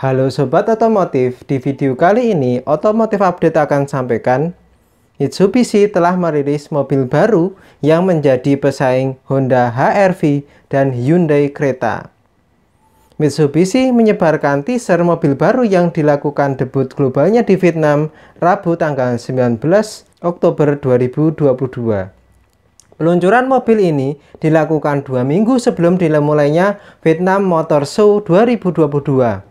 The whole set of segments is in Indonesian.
Halo Sobat Otomotif, di video kali ini Otomotif Update akan sampaikan Mitsubishi telah merilis mobil baru yang menjadi pesaing Honda HR-V dan Hyundai Creta. Mitsubishi menyebarkan teaser mobil baru yang dilakukan debut globalnya di Vietnam Rabu tanggal 19 Oktober 2022. Peluncuran mobil ini dilakukan dua minggu sebelum dimulainya Vietnam Motor Show 2022.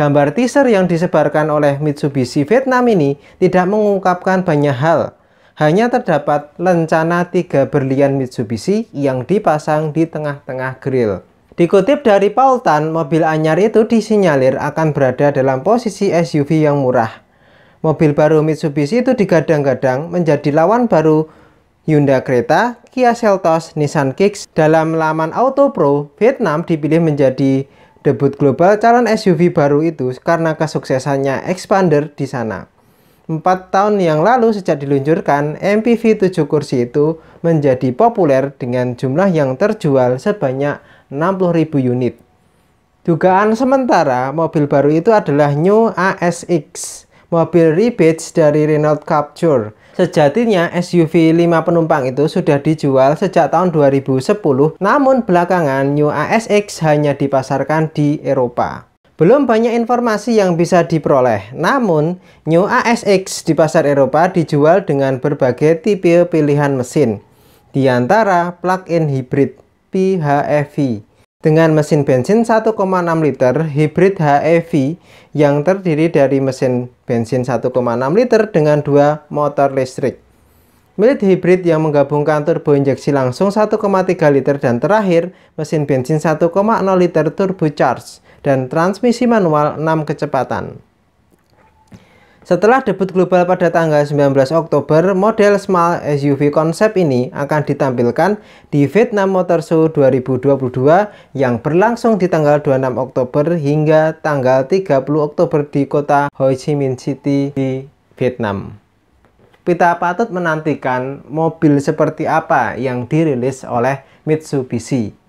Gambar teaser yang disebarkan oleh Mitsubishi Vietnam ini tidak mengungkapkan banyak hal. Hanya terdapat lencana tiga berlian Mitsubishi yang dipasang di tengah-tengah grill. Dikutip dari Paul Tan, mobil anyar itu disinyalir akan berada dalam posisi SUV yang murah. Mobil baru Mitsubishi itu digadang-gadang menjadi lawan baru Hyundai Creta, Kia Seltos, Nissan Kicks. Dalam laman Autopro Vietnam dipilih menjadi debut global calon SUV baru itu karena kesuksesannya Expander di sana. Empat tahun yang lalu sejak diluncurkan, MPV 7 kursi itu menjadi populer dengan jumlah yang terjual sebanyak 60.000 unit. Dugaan sementara, mobil baru itu adalah New ASX, mobil rebates dari Renault Captur Sejatinya SUV 5 penumpang itu sudah dijual sejak tahun 2010, namun belakangan New ASX hanya dipasarkan di Eropa. Belum banyak informasi yang bisa diperoleh, namun New ASX di pasar Eropa dijual dengan berbagai tipe pilihan mesin, di antara plug-in hybrid PHEV dengan mesin bensin 1,6 liter hybrid HEV yang terdiri dari mesin bensin 1,6 liter dengan dua motor listrik. Milit hybrid yang menggabungkan turbo injeksi langsung 1,3 liter dan terakhir mesin bensin 1,0 liter turbo charge dan transmisi manual 6 kecepatan. Setelah debut global pada tanggal 19 Oktober, model small SUV konsep ini akan ditampilkan di Vietnam Motor Show 2022 yang berlangsung di tanggal 26 Oktober hingga tanggal 30 Oktober di kota Ho Chi Minh City di Vietnam. Kita patut menantikan mobil seperti apa yang dirilis oleh Mitsubishi.